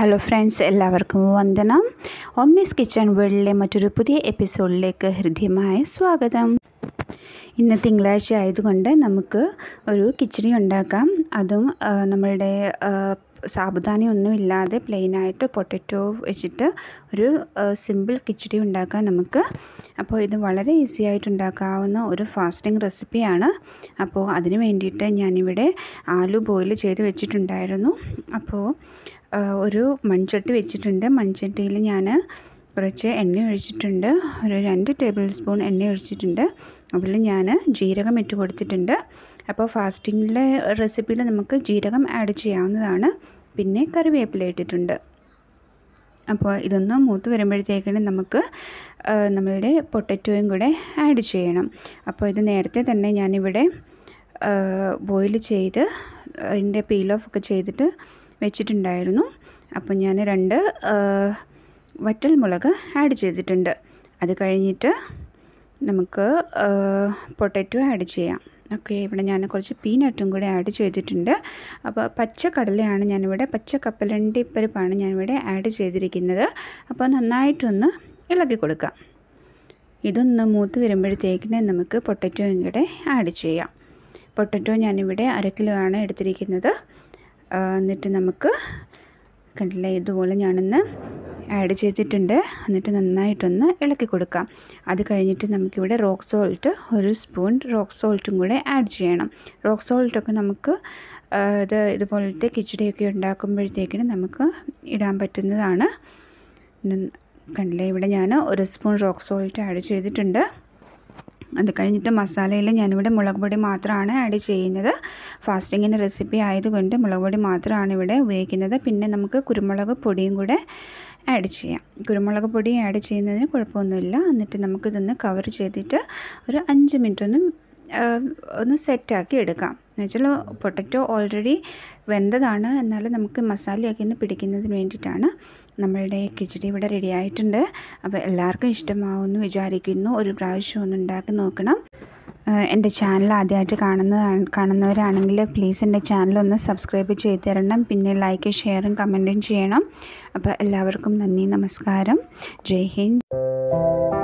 hello friends എല്ലാവർക്കും വന്ദനം ഓംനീസ് kitchen വേൾഡിലെ മറ്റൊരു പുതിയ എപ്പിസോഡിലേക്ക് ഹൃദ്യമായ സ്വാഗതം ഇന്ന് തിങ്കളാഴ്ച ആയതുകൊണ്ട് നമുക്ക് ഒരു കിച്ചടി ഉണ്ടാക്കാം അതും നമ്മളുടെ സാബുദാനയൊന്നും ഇല്ലാതെ പ്ലെയിനായിട്ട് പൊട്ടറ്റോ വെച്ചിട്ട് ഒരു സിമ്പിൾ കിച്ചടി ഉണ്ടാക്കാം നമുക്ക് അപ്പോൾ ഇത് വളരെ ഈസി ആയിട്ട് ഉണ്ടാക്കാവുന്ന ഒരു ഫാസ്റ്റിംഗ് റെസിപ്പിയാണ് അപ്പോൾ അതിന് വേണ്ടിയിട്ട് ഞാനിവിടെ ആലു ബോയിൽ ചെയ്ത് വെച്ചിട്ടുണ്ടായിരുന്നു അപ്പോൾ ഒരു മൺചട്ടി വെച്ചിട്ടുണ്ട് മൺചട്ടിയിൽ ഞാൻ കുറച്ച് എണ്ണ ഒഴിച്ചിട്ടുണ്ട് ഒരു രണ്ട് ടേബിൾ സ്പൂൺ എണ്ണ ഒഴിച്ചിട്ടുണ്ട് അതിൽ ഞാൻ ജീരകം ഇട്ട് കൊടുത്തിട്ടുണ്ട് അപ്പോൾ ഫാസ്റ്റിങ്ങിലെ റെസിപ്പിയിൽ നമുക്ക് ജീരകം ആഡ് ചെയ്യാവുന്നതാണ് പിന്നെ കറിവേപ്പില ഇട്ടിട്ടുണ്ട് അപ്പോൾ ഇതൊന്ന് മൂത്ത് വരുമ്പോഴത്തേക്കിന് നമുക്ക് നമ്മളുടെ പൊട്ടറ്റോയും കൂടെ ആഡ് ചെയ്യണം അപ്പോൾ ഇത് നേരത്തെ തന്നെ ഞാനിവിടെ ബോയിൽ ചെയ്ത് അതിൻ്റെ പീൽ ഓഫ് ഒക്കെ ചെയ്തിട്ട് വെച്ചിട്ടുണ്ടായിരുന്നു അപ്പോൾ ഞാൻ രണ്ട് വറ്റൽ മുളക് ആഡ് ചെയ്തിട്ടുണ്ട് അത് കഴിഞ്ഞിട്ട് നമുക്ക് പൊട്ടറ്റോ ആഡ് ചെയ്യാം ഓക്കെ ഇവിടെ ഞാൻ കുറച്ച് പീനട്ടും കൂടി ആഡ് ചെയ്തിട്ടുണ്ട് അപ്പോൾ പച്ചക്കടലയാണ് ഞാനിവിടെ പച്ച കപ്പലണ്ടി പരിപ്പാണ് ഞാനിവിടെ ആഡ് ചെയ്തിരിക്കുന്നത് അപ്പോൾ നന്നായിട്ടൊന്ന് ഇളക്കി കൊടുക്കാം ഇതൊന്ന് മൂത്ത് വരുമ്പോഴത്തേക്കിന് നമുക്ക് പൊട്ടറ്റോയും കൂടെ ആഡ് ചെയ്യാം പൊട്ടറ്റോ ഞാനിവിടെ അര കിലോ ആണ് എടുത്തിരിക്കുന്നത് എന്നിട്ട് നമുക്ക് കണ്ടില്ലേ ഇതുപോലെ ഞാനൊന്ന് ആഡ് ചെയ്തിട്ടുണ്ട് എന്നിട്ട് നന്നായിട്ടൊന്ന് ഇളക്കി കൊടുക്കാം അത് കഴിഞ്ഞിട്ട് നമുക്കിവിടെ റോക്ക് സോൾട്ട് ഒരു സ്പൂൺ റോക്ക് സോൾട്ടും കൂടെ ആഡ് ചെയ്യണം റോക്ക് സോൾട്ടൊക്കെ നമുക്ക് ഇത് ഇതുപോലത്തെ കിച്ചടിയൊക്കെ ഉണ്ടാക്കുമ്പോഴത്തേക്കിന് നമുക്ക് ഇടാൻ പറ്റുന്നതാണ് കണ്ടില്ലേ ഇവിടെ ഞാൻ ഒരു സ്പൂൺ റോക്ക് സോൾട്ട് ആഡ് ചെയ്തിട്ടുണ്ട് അത് കഴിഞ്ഞിട്ട് മസാലയിൽ ഞാനിവിടെ മുളക് പൊടി മാത്രമാണ് ആഡ് ചെയ്യുന്നത് ഫാസ്റ്റിങ്ങിൻ്റെ റെസിപ്പി ആയതുകൊണ്ട് മുളക് പൊടി മാത്രമാണ് ഇവിടെ ഉപയോഗിക്കുന്നത് പിന്നെ നമുക്ക് കുരുമുളക് പൊടിയും കൂടെ ആഡ് ചെയ്യാം കുരുമുളക് പൊടി ആഡ് ചെയ്യുന്നതിന് കുഴപ്പമൊന്നുമില്ല എന്നിട്ട് നമുക്കിതൊന്ന് കവർ ചെയ്തിട്ട് ഒരു അഞ്ച് മിനിറ്റ് ഒന്ന് ഒന്ന് സെറ്റാക്കി എടുക്കാം എന്നുവെച്ചാൽ പൊട്ടറ്റോ ഓൾറെഡി വെന്തതാണ് എന്നാലും നമുക്ക് മസാലയൊക്കെ ഒന്ന് പിടിക്കുന്നതിന് വേണ്ടിയിട്ടാണ് നമ്മളുടെ കിച്ചടി ഇവിടെ റെഡി ആയിട്ടുണ്ട് അപ്പോൾ എല്ലാവർക്കും ഇഷ്ടമാവുമെന്ന് വിചാരിക്കുന്നു ഒരു പ്രാവശ്യം ഒന്ന് ഉണ്ടാക്കി നോക്കണം എൻ്റെ ചാനൽ ആദ്യമായിട്ട് കാണുന്ന കാണുന്നവരാണെങ്കിൽ പ്ലീസ് എൻ്റെ ചാനൽ ഒന്ന് സബ്സ്ക്രൈബ് ചെയ്ത് തരണം പിന്നെ ലൈക്ക് ഷെയറും കമൻറ്റും ചെയ്യണം അപ്പോൾ എല്ലാവർക്കും നന്ദി നമസ്കാരം ജയ് ഹിന്ദ്